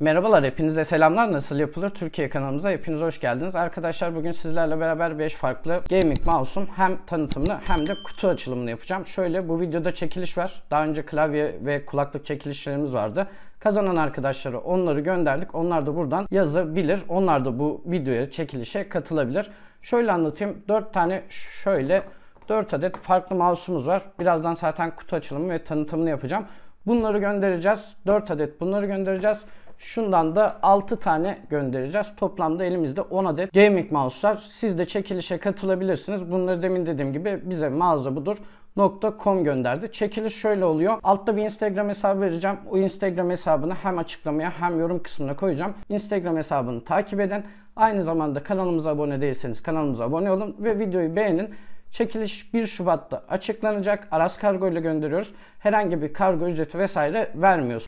Merhabalar hepinize selamlar nasıl yapılır Türkiye kanalımıza hepiniz hoş geldiniz. Arkadaşlar bugün sizlerle beraber 5 farklı gaming mouse'un hem tanıtımını hem de kutu açılımını yapacağım. Şöyle bu videoda çekiliş var. Daha önce klavye ve kulaklık çekilişlerimiz vardı. Kazanan arkadaşları onları gönderdik. Onlar da buradan yazabilir. Onlar da bu videoya çekilişe katılabilir. Şöyle anlatayım. 4 tane şöyle 4 adet farklı mouse'umuz var. Birazdan zaten kutu açılımı ve tanıtımını yapacağım. Bunları göndereceğiz. 4 adet bunları göndereceğiz. Şundan da 6 tane göndereceğiz. Toplamda elimizde 10 adet gaming mouse var. Siz de çekilişe katılabilirsiniz. Bunları demin dediğim gibi bize mağaza budur .com gönderdi. Çekiliş şöyle oluyor. Altta bir Instagram hesabı vereceğim. O Instagram hesabını hem açıklamaya hem yorum kısmına koyacağım. Instagram hesabını takip edin. Aynı zamanda kanalımıza abone değilseniz kanalımıza abone olun ve videoyu beğenin. Çekiliş 1 Şubat'ta açıklanacak. Aras Kargo ile gönderiyoruz. Herhangi bir kargo ücreti vesaire vermiyoruz.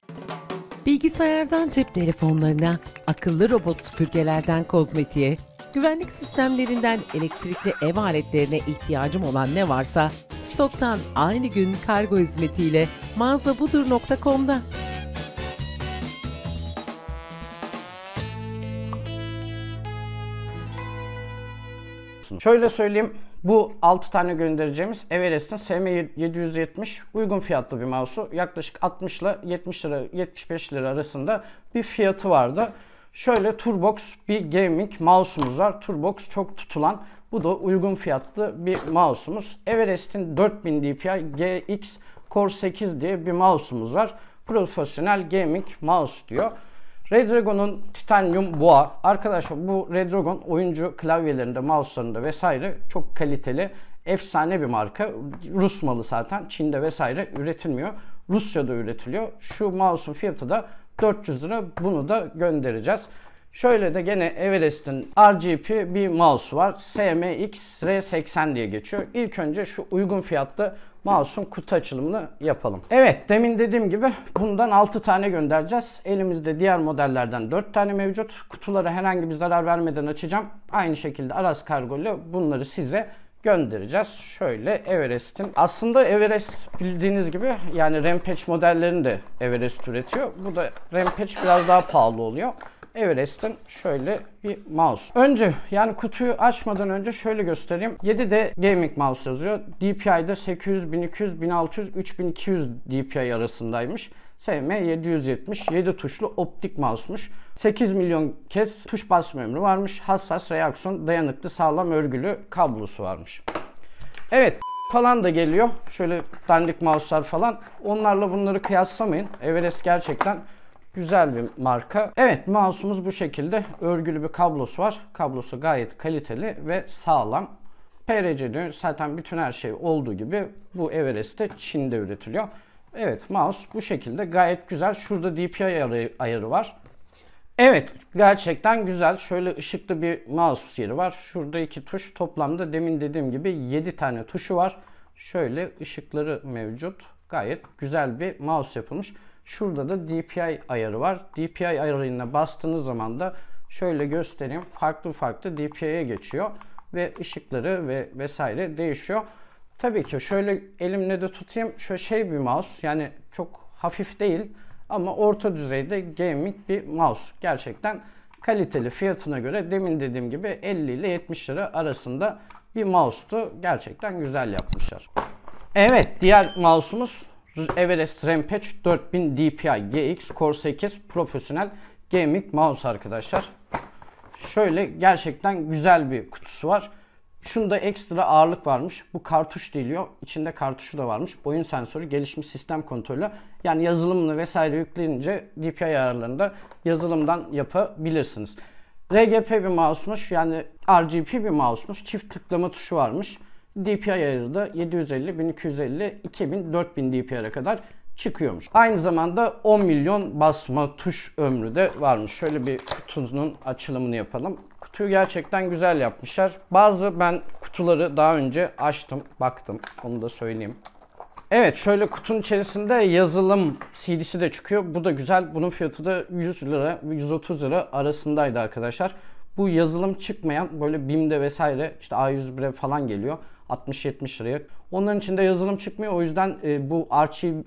Bilgisayardan cep telefonlarına, akıllı robot süpürgelerden kozmetiğe, güvenlik sistemlerinden elektrikli ev aletlerine ihtiyacım olan ne varsa stoktan aynı gün kargo hizmetiyle mağazabudur.com'da. Şöyle söyleyeyim. Bu 6 tane göndereceğimiz Everest'in SM770 uygun fiyatlı bir mouse'u. Yaklaşık 60 ile 70 lira 75 lira arasında bir fiyatı vardı. Şöyle Turbox bir gaming mouse'umuz var. Turbox çok tutulan bu da uygun fiyatlı bir mouse'umuz. Everest'in 4000 DPI GX Core 8 diye bir mouse'umuz var. Profesyonel gaming mouse diyor. Redragon'un Titanium boa Arkadaşlar bu Redragon oyuncu klavyelerinde, mouse'larında vesaire çok kaliteli, efsane bir marka. Rus malı zaten. Çin'de vesaire üretilmiyor. Rusya'da üretiliyor. Şu mouse'un fiyatı da 400 lira. Bunu da göndereceğiz. Şöyle de gene Everest'in RGP bir mouse var. SMX R80 diye geçiyor. İlk önce şu uygun fiyatta mouse'un kutu açılımını yapalım. Evet demin dediğim gibi bundan 6 tane göndereceğiz. Elimizde diğer modellerden 4 tane mevcut. Kutulara herhangi bir zarar vermeden açacağım. Aynı şekilde Aras Kargo ile bunları size göndereceğiz. Şöyle Everest'in. Aslında Everest bildiğiniz gibi yani Rampage modellerini de Everest üretiyor. Bu da Rampage biraz daha pahalı oluyor. Everest'ten şöyle bir mouse. Önce yani kutuyu açmadan önce şöyle göstereyim. 7D gaming mouse yazıyor. DPI'de 800, 1200, 1600, 3200 DPI arasındaymış. SM 770 7 tuşlu optik mouse'muş. 8 milyon kez tuş basma ömrü varmış. Hassas, reaksiyon, dayanıklı, sağlam örgülü kablosu varmış. Evet falan da geliyor. Şöyle dandik mouse'lar falan. Onlarla bunları kıyaslamayın. Everest gerçekten Güzel bir marka. Evet mouse'umuz bu şekilde. Örgülü bir kablosu var. Kablosu gayet kaliteli ve sağlam. PRC diyor. Zaten bütün her şey olduğu gibi bu Everest'te Çin'de üretiliyor. Evet mouse bu şekilde gayet güzel. Şurada DPI ayarı, ayarı var. Evet gerçekten güzel. Şöyle ışıklı bir mouse yeri var. Şurada iki tuş. Toplamda demin dediğim gibi 7 tane tuşu var. Şöyle ışıkları mevcut. Gayet güzel bir mouse yapılmış. Şurada da DPI ayarı var. DPI ayarına bastığınız zaman da şöyle göstereyim. Farklı farklı DPI'ye geçiyor ve ışıkları ve vesaire değişiyor. Tabii ki şöyle elimle de tutayım. Şöyle şey bir mouse. Yani çok hafif değil ama orta düzeyde gaming bir mouse. Gerçekten kaliteli fiyatına göre demin dediğim gibi 50 ile 70 lira arasında bir mouse'tu. Gerçekten güzel yapmışlar. Evet diğer mouse'umuz 400 Everest Rampage 4000 DPI GX Core 8 Profesyonel Gaming Mouse arkadaşlar. Şöyle gerçekten güzel bir kutusu var. Şunda ekstra ağırlık varmış. Bu kartuş değiliyor. İçinde kartuşu da varmış. Oyun sensörü, gelişmiş sistem kontrolü. Yani yazılımını vesaire yüklenince DPI ayarlarında yazılımdan yapabilirsiniz. RGP bir mouse'muş. Yani RGP bir mouse'muş. Çift tıklama tuşu varmış. DPI ayarı da 750, 1250, 2000, 4000 DPI'ye kadar çıkıyormuş. Aynı zamanda 10 milyon basma tuş ömrü de varmış. Şöyle bir kutunun açılımını yapalım. Kutuyu gerçekten güzel yapmışlar. Bazı ben kutuları daha önce açtım, baktım. Onu da söyleyeyim. Evet şöyle kutunun içerisinde yazılım CD'si de çıkıyor. Bu da güzel. Bunun fiyatı da 100 lira, 130 lira arasındaydı arkadaşlar. Bu yazılım çıkmayan böyle Bimde vesaire işte A101'e falan geliyor. 60-70 liraya. Onların içinde yazılım çıkmıyor. O yüzden e, bu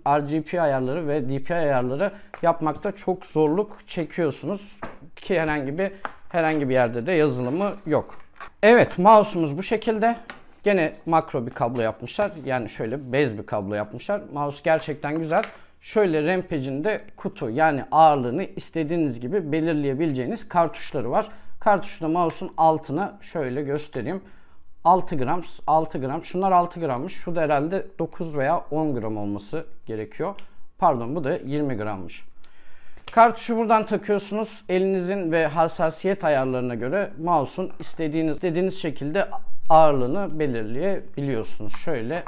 RGB ayarları ve DPI ayarları yapmakta çok zorluk çekiyorsunuz. Ki herhangi bir herhangi bir yerde de yazılımı yok. Evet mouse'umuz bu şekilde. Gene makro bir kablo yapmışlar. Yani şöyle bez bir kablo yapmışlar. Mouse gerçekten güzel. Şöyle Rampage'in kutu yani ağırlığını istediğiniz gibi belirleyebileceğiniz kartuşları var. Kartuşla mouse'un altına şöyle göstereyim. 6 gram, 6 gram. Şunlar 6 grammış. Şu da herhalde 9 veya 10 gram olması gerekiyor. Pardon bu da 20 grammış. Kartuşu buradan takıyorsunuz. Elinizin ve hassasiyet ayarlarına göre mouse'un istediğiniz istediğiniz şekilde ağırlığını belirleyebiliyorsunuz. Şöyle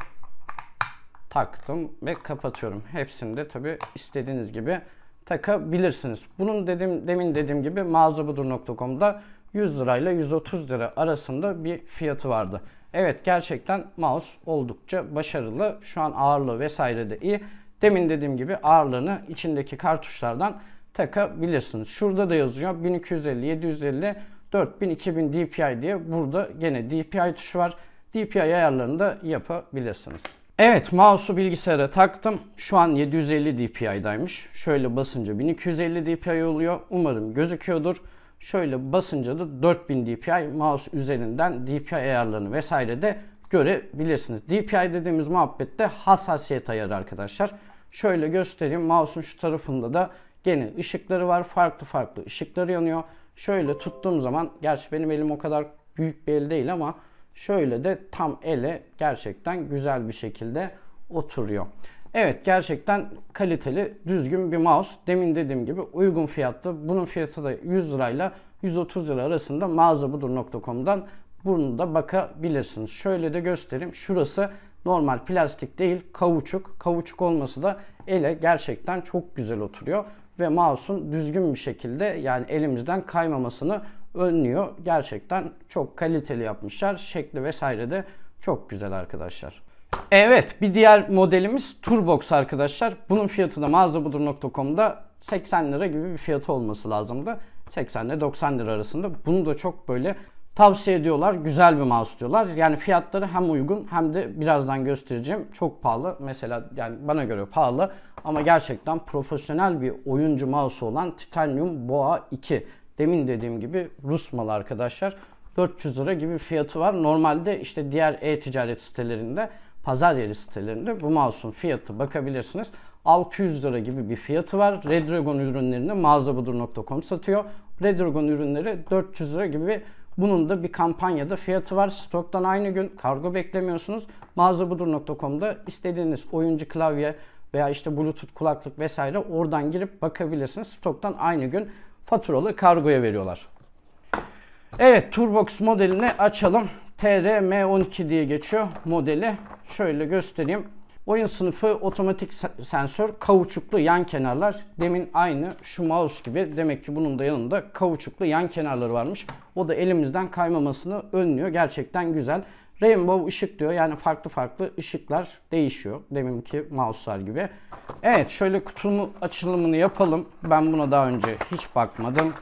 taktım ve kapatıyorum. Hepsini de tabi istediğiniz gibi takabilirsiniz. Bunun dedim, demin dediğim gibi mağazabudur.com'da 100 lirayla 130 lira arasında bir fiyatı vardı. Evet gerçekten mouse oldukça başarılı. Şu an ağırlığı vesaire de iyi. Demin dediğim gibi ağırlığını içindeki kartuşlardan takabilirsiniz. Şurada da yazıyor 1250, 750, 4000, 2000 DPI diye. Burada gene DPI tuşu var. DPI ayarlarını da yapabilirsiniz. Evet mouse'u bilgisayara taktım. Şu an 750 DPI'daymış. Şöyle basınca 1250 DPI oluyor. Umarım gözüküyordur. Şöyle basınca da 4000 DPI mouse üzerinden DPI ayarlarını vesaire de görebilirsiniz. DPI dediğimiz muhabbette hassasiyet ayarı arkadaşlar. Şöyle göstereyim. Mouse'un şu tarafında da gene ışıkları var. Farklı farklı ışıkları yanıyor. Şöyle tuttuğum zaman gerçi benim elim o kadar büyük bir el değil ama şöyle de tam ele gerçekten güzel bir şekilde oturuyor. Evet gerçekten kaliteli düzgün bir mouse. Demin dediğim gibi uygun fiyatta. Bunun fiyatı da 100 lirayla 130 lira arasında mağazabudur.com'dan bunu da bakabilirsiniz. Şöyle de göstereyim. Şurası normal plastik değil kavuçuk. Kavuçuk olması da ele gerçekten çok güzel oturuyor. Ve mouse'un düzgün bir şekilde yani elimizden kaymamasını önlüyor. Gerçekten çok kaliteli yapmışlar. Şekli vesaire de çok güzel arkadaşlar. Evet bir diğer modelimiz Turbox arkadaşlar. Bunun fiyatı da mağazabudur.com'da 80 lira gibi bir fiyatı olması lazımdı. 80 ile 90 lira arasında. Bunu da çok böyle tavsiye ediyorlar. Güzel bir mouse diyorlar. Yani fiyatları hem uygun hem de birazdan göstereceğim. Çok pahalı. Mesela yani bana göre pahalı ama gerçekten profesyonel bir oyuncu mouse olan Titanium Boa 2. Demin dediğim gibi Rus malı arkadaşlar. 400 lira gibi fiyatı var. Normalde işte diğer e-ticaret sitelerinde pazar yeri sitelerinde bu mouse'un fiyatı bakabilirsiniz. 600 lira gibi bir fiyatı var. Redragon ürünlerini mağazabudur.com satıyor. Redragon ürünleri 400 lira gibi bunun da bir kampanyada fiyatı var. Stoktan aynı gün kargo beklemiyorsunuz. Mağazabudur.com'da istediğiniz oyuncu klavye veya işte bluetooth kulaklık vesaire oradan girip bakabilirsiniz. Stoktan aynı gün faturalı kargoya veriyorlar. Evet Turbox modelini açalım. TRM12 diye geçiyor modeli. Şöyle göstereyim. Oyun sınıfı otomatik sensör, kavuçuklu yan kenarlar. Demin aynı şu mouse gibi. Demek ki bunun da yanında kavuçuklu yan kenarları varmış. O da elimizden kaymamasını önlüyor. Gerçekten güzel. Rainbow ışık diyor. Yani farklı farklı ışıklar değişiyor. Deminki mouse'lar gibi. Evet şöyle kutunun açılımını yapalım. Ben buna daha önce hiç bakmadım.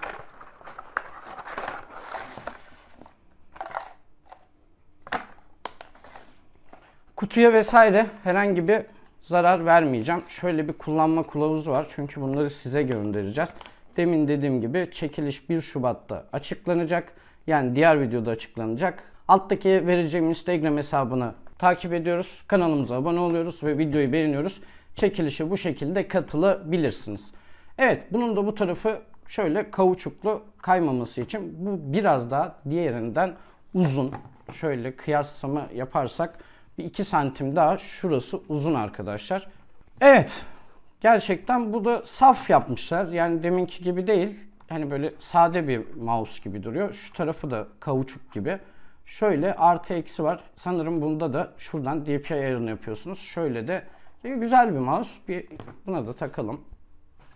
Kutuya vesaire herhangi bir zarar vermeyeceğim. Şöyle bir kullanma kılavuzu var. Çünkü bunları size göndereceğiz. Demin dediğim gibi çekiliş 1 Şubat'ta açıklanacak. Yani diğer videoda açıklanacak. Alttaki vereceğim Instagram hesabını takip ediyoruz. Kanalımıza abone oluyoruz ve videoyu beğeniyoruz. Çekilişe bu şekilde katılabilirsiniz. Evet bunun da bu tarafı şöyle kavuçuklu kaymaması için bu biraz daha diğerinden uzun. Şöyle kıyaslama yaparsak bir 2 santim daha şurası uzun arkadaşlar. Evet. Gerçekten bu da saf yapmışlar. Yani deminki gibi değil. Hani böyle sade bir mouse gibi duruyor. Şu tarafı da kavuçuk gibi. Şöyle artı eksi var. Sanırım bunda da şuradan DPI ayarını yapıyorsunuz. Şöyle de güzel bir mouse. Bir buna da takalım.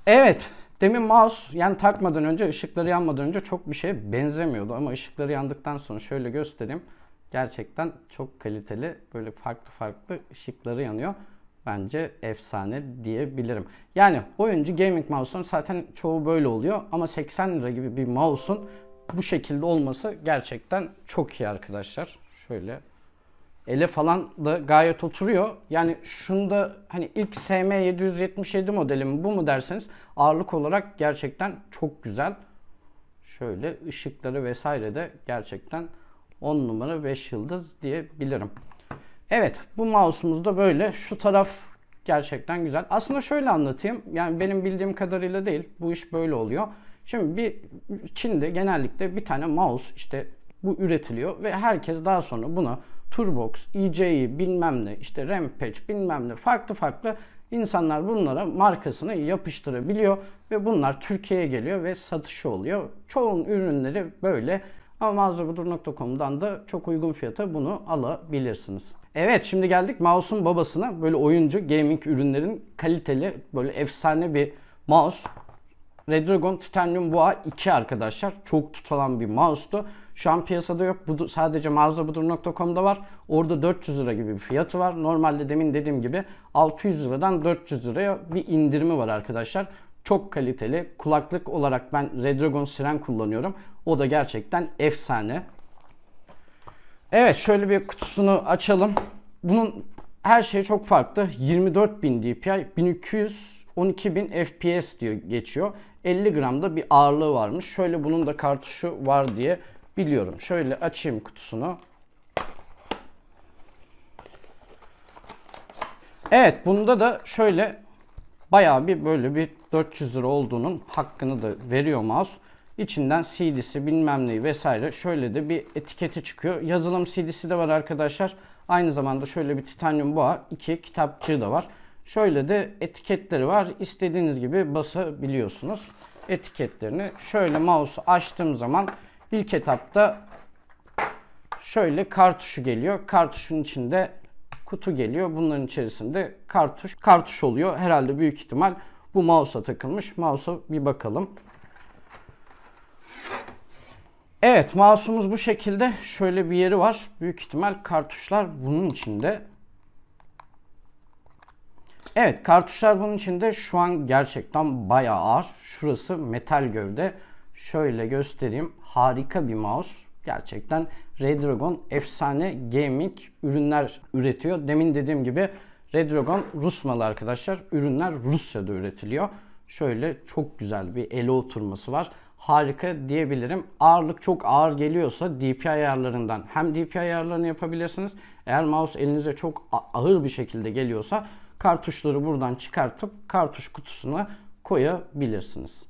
Evet. Demin mouse yani takmadan önce ışıkları yanmadan önce çok bir şeye benzemiyordu ama ışıkları yandıktan sonra şöyle göstereyim. Gerçekten çok kaliteli böyle farklı farklı ışıkları yanıyor. Bence efsane diyebilirim. Yani oyuncu gaming mouse'un zaten çoğu böyle oluyor ama 80 lira gibi bir mouse'un bu şekilde olması gerçekten çok iyi arkadaşlar. Şöyle ele falan da gayet oturuyor. Yani şunda hani ilk SM777 modeli mi bu mu derseniz ağırlık olarak gerçekten çok güzel. Şöyle ışıkları vesaire de gerçekten 10 numara 5 yıldız diyebilirim. Evet bu mouse'umuz da böyle. Şu taraf gerçekten güzel. Aslında şöyle anlatayım. Yani benim bildiğim kadarıyla değil. Bu iş böyle oluyor. Şimdi bir Çin'de genellikle bir tane mouse işte bu üretiliyor ve herkes daha sonra buna Turbox, EJ'yi e, bilmem ne işte Rampage bilmem ne farklı farklı insanlar bunlara markasını yapıştırabiliyor ve bunlar Türkiye'ye geliyor ve satışı oluyor. Çoğun ürünleri böyle ama mağazabudur.com'dan da çok uygun fiyata bunu alabilirsiniz. Evet şimdi geldik mouse'un babasına. Böyle oyuncu gaming ürünlerin kaliteli böyle efsane bir mouse. Redragon Titanium boa 2 arkadaşlar. Çok tutulan bir mouse'tu. Şu an piyasada yok. Bu sadece mağazabudur.com'da var. Orada 400 lira gibi bir fiyatı var. Normalde demin dediğim gibi 600 liradan 400 liraya bir indirimi var arkadaşlar çok kaliteli. Kulaklık olarak ben Redragon Siren kullanıyorum. O da gerçekten efsane. Evet şöyle bir kutusunu açalım. Bunun her şey çok farklı. 24.000 DPI, 1200 12.000 FPS diyor geçiyor. 50 gramda bir ağırlığı varmış. Şöyle bunun da kartuşu var diye biliyorum. Şöyle açayım kutusunu. Evet bunda da şöyle Bayağı bir böyle bir 400 lira olduğunun hakkını da veriyor mouse. İçinden CD'si bilmem neyi vesaire şöyle de bir etiketi çıkıyor. Yazılım CD'si de var arkadaşlar. Aynı zamanda şöyle bir titanyum boğa iki kitapçığı da var. Şöyle de etiketleri var. İstediğiniz gibi basabiliyorsunuz etiketlerini. Şöyle mouse'u açtığım zaman ilk etapta şöyle kartuşu geliyor. Kartuşun içinde kutu geliyor. Bunların içerisinde kartuş kartuş oluyor. Herhalde büyük ihtimal bu mouse'a takılmış. Mouse'a bir bakalım. Evet mouse'umuz bu şekilde. Şöyle bir yeri var. Büyük ihtimal kartuşlar bunun içinde. Evet kartuşlar bunun içinde şu an gerçekten bayağı ağır. Şurası metal gövde. Şöyle göstereyim. Harika bir mouse. Gerçekten Redragon efsane gaming ürünler üretiyor. Demin dediğim gibi Redragon Rus malı arkadaşlar. Ürünler Rusya'da üretiliyor. Şöyle çok güzel bir ele oturması var. Harika diyebilirim. Ağırlık çok ağır geliyorsa DPI ayarlarından hem DPI ayarlarını yapabilirsiniz. Eğer mouse elinize çok ağır bir şekilde geliyorsa kartuşları buradan çıkartıp kartuş kutusuna koyabilirsiniz.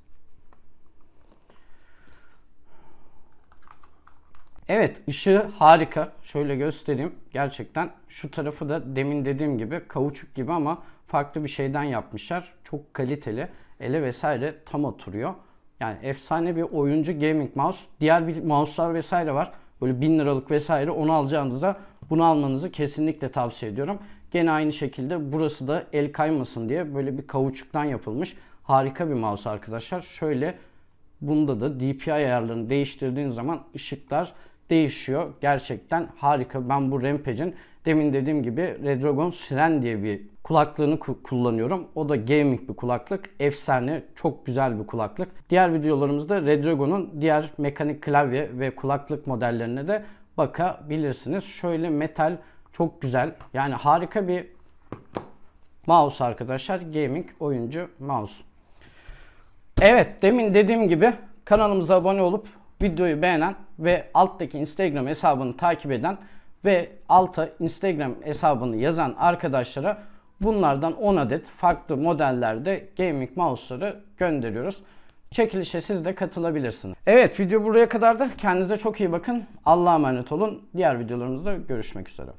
Evet ışığı harika. Şöyle göstereyim. Gerçekten şu tarafı da demin dediğim gibi kavuçuk gibi ama farklı bir şeyden yapmışlar. Çok kaliteli. Ele vesaire tam oturuyor. Yani efsane bir oyuncu gaming mouse. Diğer bir mouse'lar vesaire var. Böyle 1000 liralık vesaire onu alacağınıza bunu almanızı kesinlikle tavsiye ediyorum. Gene aynı şekilde burası da el kaymasın diye böyle bir kavuçuktan yapılmış. Harika bir mouse arkadaşlar. Şöyle bunda da DPI ayarlarını değiştirdiğiniz zaman ışıklar değişiyor. Gerçekten harika. Ben bu Rampage'in demin dediğim gibi Redragon Siren diye bir kulaklığını ku- kullanıyorum. O da gaming bir kulaklık. Efsane, çok güzel bir kulaklık. Diğer videolarımızda Redragon'un diğer mekanik klavye ve kulaklık modellerine de bakabilirsiniz. Şöyle metal çok güzel. Yani harika bir mouse arkadaşlar. Gaming oyuncu mouse. Evet demin dediğim gibi kanalımıza abone olup videoyu beğenen ve alttaki Instagram hesabını takip eden ve alta Instagram hesabını yazan arkadaşlara bunlardan 10 adet farklı modellerde gaming mouse'ları gönderiyoruz. Çekilişe siz de katılabilirsiniz. Evet video buraya kadar da kendinize çok iyi bakın. Allah'a emanet olun. Diğer videolarımızda görüşmek üzere.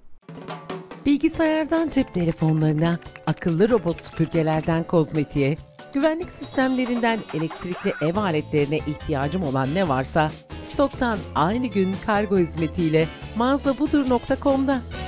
Bilgisayardan cep telefonlarına, akıllı robot süpürgelerden kozmetiğe Güvenlik sistemlerinden elektrikli ev aletlerine ihtiyacım olan ne varsa stoktan aynı gün kargo hizmetiyle mağazabudur.com'da.